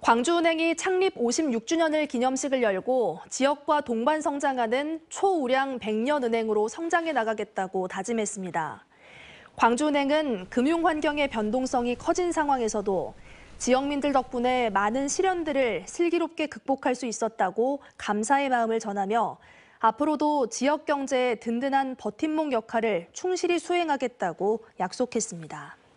광주은행이 창립 56주년을 기념식을 열고 지역과 동반 성장하는 초우량 100년 은행으로 성장해 나가겠다고 다짐했습니다. 광주은행은 금융 환경의 변동성이 커진 상황에서도 지역민들 덕분에 많은 시련들을 슬기롭게 극복할 수 있었다고 감사의 마음을 전하며 앞으로도 지역 경제의 든든한 버팀목 역할을 충실히 수행하겠다고 약속했습니다.